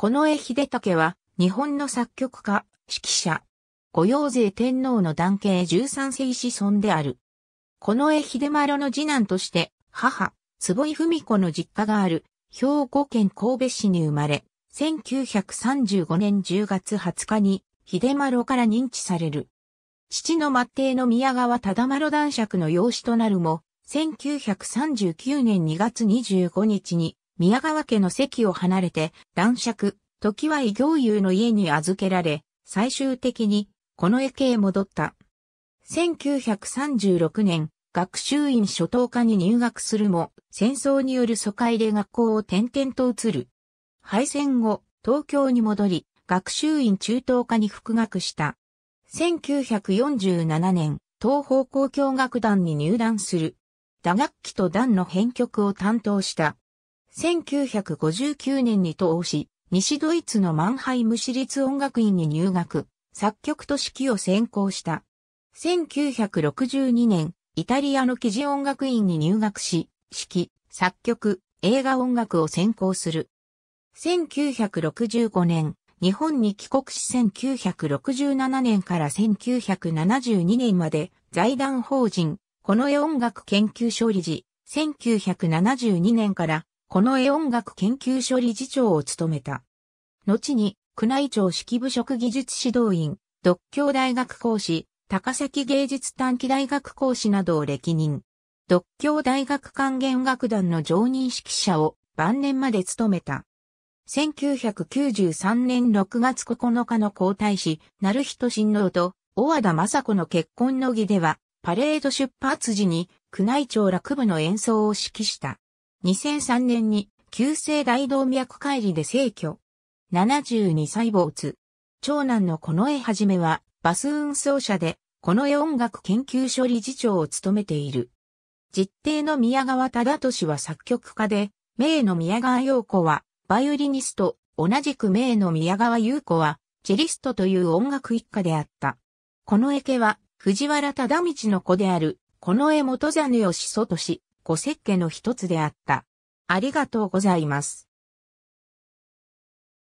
近衛秀武は、日本の作曲家、指揮者。御用税天皇の男系13世子孫である。近衛秀丸の次男として、母、坪井文子の実家がある、兵庫県神戸市に生まれ、1935年10月20日に、秀丸から認知される。父の末弟の宮川忠丸男爵の養子となるも、1939年2月25日に宮川家の席を離れて、男爵、時は異行友の家に預けられ、最終的に、この駅へ戻った。1936年、学習院初等科に入学するも、戦争による疎開で学校を転々と移る。敗戦後、東京に戻り、学習院中等科に復学した。1947年、東方交響楽団に入団する。打楽器と団の編曲を担当した。1959年に投資、西ドイツのマンハイム市立音楽院に入学、作曲と指揮を専攻した。1962年、イタリアの記事音楽院に入学し、指揮、作曲、映画音楽を専攻する。1965年、日本に帰国し1967年から1972年まで財団法人、この絵音楽研究所理事、1972年からこの絵音楽研究所理事長を務めた。後に、宮内庁式部職技術指導員、独協大学講師、高崎芸術短期大学講師などを歴任。独協大学管弦楽団の常任指揮者を晩年まで務めた。1993年6月9日の皇太子、成人親王と、大和田雅子の結婚の儀では、パレード出発時に、宮内庁楽部の演奏を指揮した。2003年に急性大動脈解離で逝去。72歳没。長男のこの絵はじめはバス運奏者でこの絵音楽研究所理事長を務めている。実定の宮川忠俊は作曲家で、名の宮川陽子はバイオリニスト、同じく名の宮川優子はチェリストという音楽一家であった。この絵家は藤原忠道の子であるこの絵元座の始祖とし、五石家の一つであった。ありがとうございます。